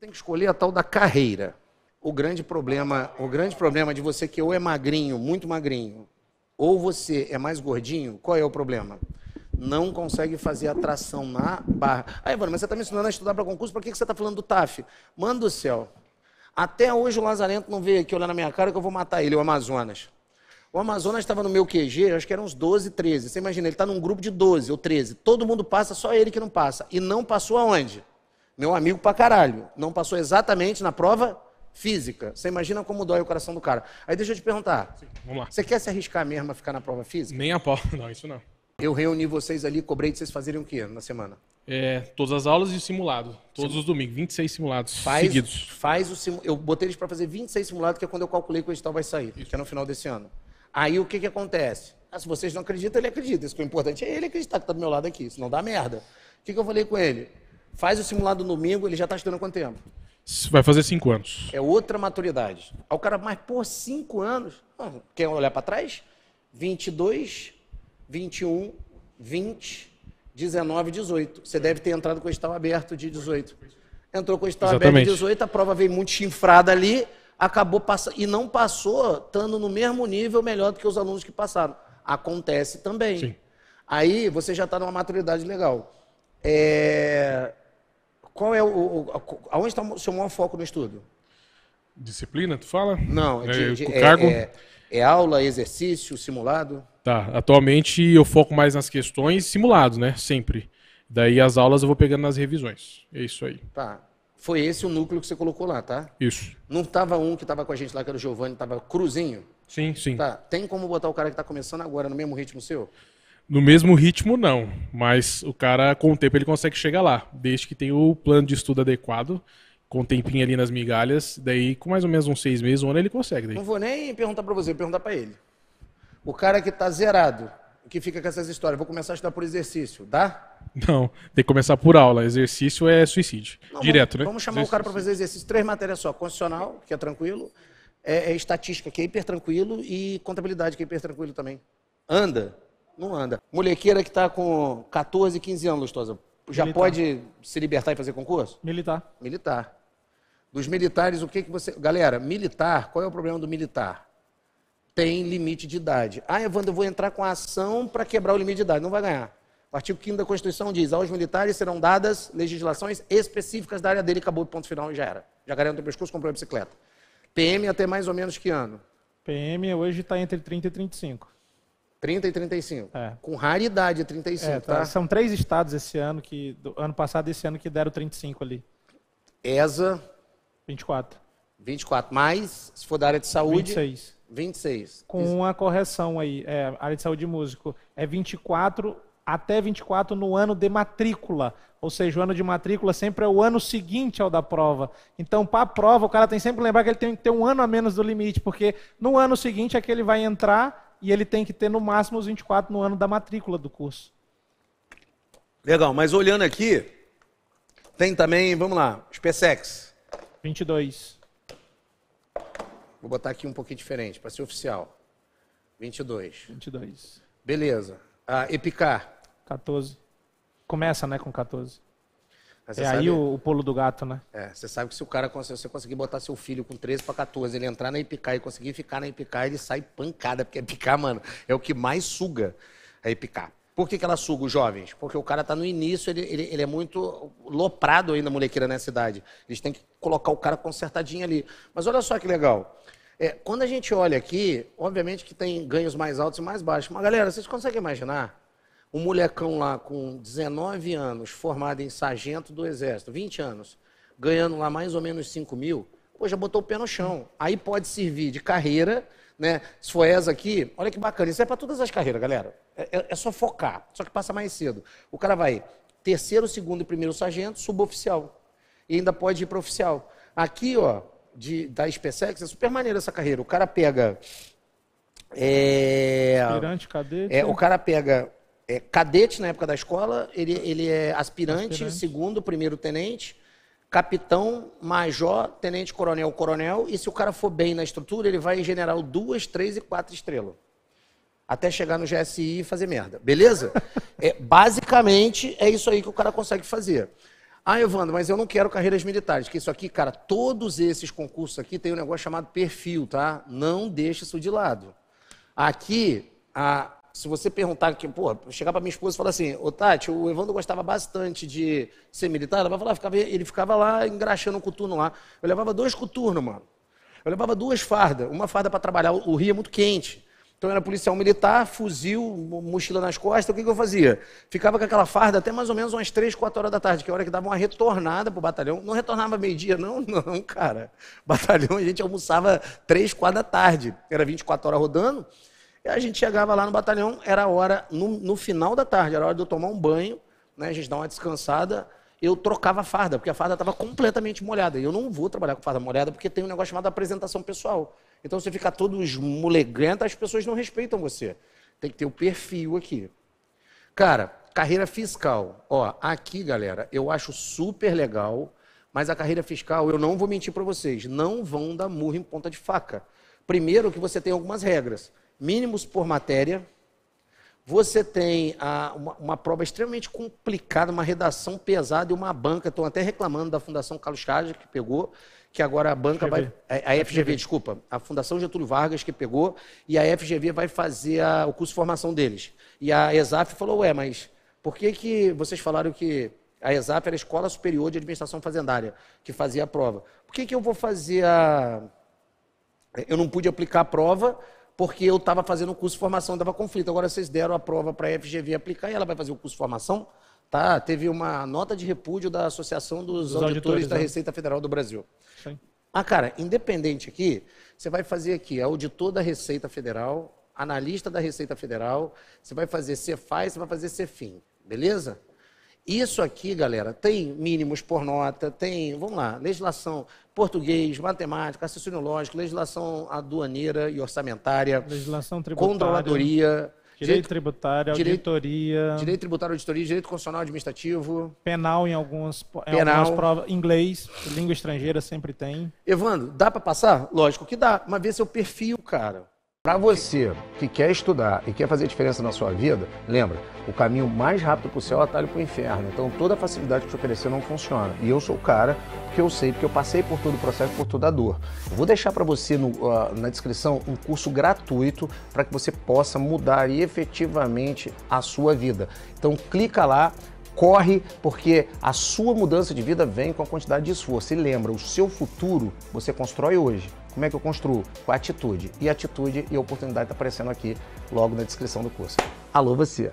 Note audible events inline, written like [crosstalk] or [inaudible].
tem que escolher a tal da carreira. O grande problema, o grande problema de você que ou é magrinho, muito magrinho, ou você é mais gordinho, qual é o problema? Não consegue fazer atração na barra. Aí, ah, mano, mas você está me ensinando a estudar para concurso, para que, que você está falando do TAF? Manda o céu. Até hoje o Lazarento não veio aqui olhar na minha cara que eu vou matar ele, o Amazonas. O Amazonas estava no meu QG, acho que eram uns 12, 13. Você imagina, ele está num grupo de 12 ou 13. Todo mundo passa, só ele que não passa. E não passou aonde? Meu amigo pra caralho. Não passou exatamente na prova física. Você imagina como dói o coração do cara. Aí deixa eu te perguntar. Sim, vamos lá. Você quer se arriscar mesmo a ficar na prova física? Nem a pau. [laughs] Não, isso não. Eu reuni vocês ali, cobrei de vocês fazerem o quê na semana? É, todas as aulas e simulado. Todos Sim. os domingos, 26 simulados faz, seguidos. Faz o simu... Eu botei eles para fazer 26 simulados, que é quando eu calculei que o edital vai sair, Isso. que é no final desse ano. Aí o que, que acontece? Ah, se vocês não acreditam, ele acredita. Isso que é o importante é ele acreditar que tá do meu lado aqui, senão dá merda. O que, que eu falei com ele? Faz o simulado no domingo, ele já está estudando quanto tempo? Vai fazer cinco anos. É outra maturidade. Aí o cara, mas por cinco anos, ah, quer olhar para trás? 22, 21, 20, 19, 18. Você deve ter entrado com o edital aberto de 18. Entrou com o edital aberto de 18, a prova veio muito chinfrada ali, acabou passando, e não passou estando no mesmo nível melhor do que os alunos que passaram. Acontece também. Sim. Aí você já está numa maturidade legal. É... Qual é o, o aonde está o seu maior foco no estudo? Disciplina, tu fala? Não, de, é, de, é, cargo? É, é, aula, exercício, simulado? Tá, atualmente eu foco mais nas questões simulados, né? Sempre. Daí as aulas eu vou pegando nas revisões. É isso aí. Tá. Foi esse o núcleo que você colocou lá, tá? Isso. Não estava um que estava com a gente lá, que era o Giovanni, estava cruzinho? Sim, sim. Tá. Tem como botar o cara que está começando agora no mesmo ritmo seu? No mesmo ritmo, não. Mas o cara, com o tempo, ele consegue chegar lá. Desde que tenha o plano de estudo adequado, com o tempinho ali nas migalhas. Daí, com mais ou menos uns seis meses, um ano, ele consegue. Daí. Não vou nem perguntar para você, vou perguntar para ele. O cara que tá zerado, que fica com essas histórias, vou começar a estudar por exercício, dá? Não, tem que começar por aula. Exercício é suicídio. Não, Direto, vamos, né? Vamos chamar exercício. o cara para fazer exercício. Três matérias só: constitucional, que é tranquilo, é, é estatística, que é hiper tranquilo, e contabilidade, que é hiper tranquilo também. Anda. Não anda. Molequeira que tá com 14, 15 anos, Lustosa, já militar. pode se libertar e fazer concurso? Militar. Militar. Dos militares, o que que você... Galera, militar, qual é o problema do militar? Tem limite de idade. Ah, Evandro, eu vou entrar com a ação para quebrar o limite de idade. Não vai ganhar. O artigo 5 da Constituição diz: aos militares serão dadas legislações específicas da área dele, acabou o ponto final e já era. Já garanto o pescoço, comprou a bicicleta. PM até mais ou menos que ano? PM hoje está entre 30 e 35. 30 e 35. É. Com raridade 35, é, tá? tá? São três estados esse ano que do ano passado esse ano que deram 35 ali. ESA 24. 24 mais, se for da área de saúde, 26. 26. Com uma correção aí, é, área de saúde e músico é 24 até 24 no ano de matrícula. Ou seja, o ano de matrícula sempre é o ano seguinte ao da prova. Então, para a prova, o cara tem sempre que lembrar que ele tem que ter um ano a menos do limite, porque no ano seguinte é que ele vai entrar e ele tem que ter no máximo os 24 no ano da matrícula do curso. Legal, mas olhando aqui, tem também, vamos lá, SpaceX. 22. Vou botar aqui um pouquinho diferente, para ser oficial. 22. 22. Beleza. A ah, Epicar. 14. Começa, né, com 14 é aí o, o, pulo do gato, né? É, você sabe que se o cara se você conseguir botar seu filho com 13 para 14, ele entrar na Epicar e conseguir ficar na Epicar, ele sai pancada, porque a Epicar, mano, é o que mais suga a Epicar. Por que, que ela suga os jovens? Porque o cara tá no início, ele, ele, ele é muito loprado ainda, molequeira, nessa cidade. Eles têm que colocar o cara consertadinho ali. Mas olha só que legal. É, quando a gente olha aqui, obviamente que tem ganhos mais altos e mais baixos. Mas, galera, vocês conseguem imaginar um molecão lá com 19 anos, formado em sargento do Exército, 20 anos, ganhando lá mais ou menos 5 mil, pô, já botou o pé no chão. Aí pode servir de carreira, né? Se for essa aqui, olha que bacana, isso é para todas as carreiras, galera. É, é, é só focar, só que passa mais cedo. O cara vai terceiro, segundo e primeiro sargento, suboficial. E ainda pode ir para oficial. Aqui, ó, de, da SpaceX, é super maneiro essa carreira. O cara pega. É, Aspirante, cadete. É, o cara pega é cadete na época da escola, ele, ele é aspirante, aspirante, segundo, primeiro tenente, capitão, major, tenente coronel, coronel, e se o cara for bem na estrutura, ele vai em general duas, três e quatro estrelas. Até chegar no GSI e fazer merda, beleza? [laughs] é, basicamente é isso aí que o cara consegue fazer. Ah, Evandro, mas eu não quero carreiras militares, que isso aqui, cara, todos esses concursos aqui tem um negócio chamado perfil, tá? Não deixa isso de lado. Aqui, a, se você perguntar que, pô, chegar para minha esposa e falar assim, ô Tati, o Evandro gostava bastante de ser militar, ela vai falar, ficava, ele ficava lá engraxando um coturno lá. Eu levava dois coturnos, mano. Eu levava duas fardas, uma farda para trabalhar, o Rio é muito quente. Então era policial militar, fuzil, mochila nas costas, o que, que eu fazia? Ficava com aquela farda até mais ou menos umas 3, 4 horas da tarde, que é a hora que dava uma retornada pro batalhão. Não retornava meio-dia, não, [laughs] não, cara. Batalhão a gente almoçava 3, 4 da tarde. Era 24 horas rodando, e a gente chegava lá no batalhão, era hora, no, no, final da tarde, era hora de eu tomar um banho, né? A gente dar uma descansada. Eu trocava a farda, porque a farda estava completamente molhada. E eu não vou trabalhar com farda molhada, porque tem um negócio chamado apresentação pessoal. Então, você fica todo molegrenta, as pessoas não respeitam você. Tem que ter o perfil aqui. Cara, carreira fiscal. Ó, aqui, galera, eu acho super legal, mas a carreira fiscal, eu não vou mentir para vocês, não vão dar murro em ponta de faca. Primeiro que você tem algumas regras mínimos por matéria. Você tem a, ah, uma, uma, prova extremamente complicada, uma redação pesada e uma banca. Estão até reclamando da Fundação Carlos Chagas, que pegou, que agora a banca FGV. vai. É, a, a FGV, FGV, desculpa. A Fundação Getúlio Vargas, que pegou, e a FGV vai fazer a, o curso de formação deles. E a ESAF falou: ué, mas por que, que vocês falaram que a ESAF era a Escola Superior de Administração Fazendária, que fazia a prova? Por que, que eu vou fazer a. Eu não pude aplicar a prova porque eu estava fazendo um curso de formação, dava conflito. Agora vocês deram a prova para a FGV aplicar e ela vai fazer o curso de formação? Tá, teve uma nota de repúdio da Associação dos, dos Auditores, Auditores da né? Receita Federal do Brasil. Sim. Ah, cara, independente aqui, você vai fazer aqui é auditor da Receita Federal, analista da Receita Federal, você vai fazer Cefaz, você vai fazer Cefim, beleza? Isso aqui, galera, tem mínimos por nota, tem, vamos lá, legislação português, matemática, raciocínio lógico, legislação aduaneira e orçamentária, legislação tributária, controladoria, Direito, direito tributário, auditoria. Direito tributário, auditoria, direito constitucional administrativo. Penal em algumas, em penal. algumas provas. Inglês, língua estrangeira sempre tem. Evandro, dá para passar? Lógico que dá, mas vê seu perfil, cara. Para você que quer estudar e quer fazer diferença na sua vida, lembra, o caminho mais rápido para o céu é atalho para o inferno. Então toda a facilidade que te oferecer não funciona. E eu sou o cara que eu sei, porque eu passei por todo o processo, por toda a dor. Eu vou deixar para você no, uh, na descrição um curso gratuito para que você possa mudar efetivamente a sua vida. Então clica lá, corre, porque a sua mudança de vida vem com a quantidade de esforço. E lembra, o seu futuro você constrói hoje. Como é que eu construo? Com a atitude. E atitude e oportunidade está aparecendo aqui logo na descrição do curso. Alô, você!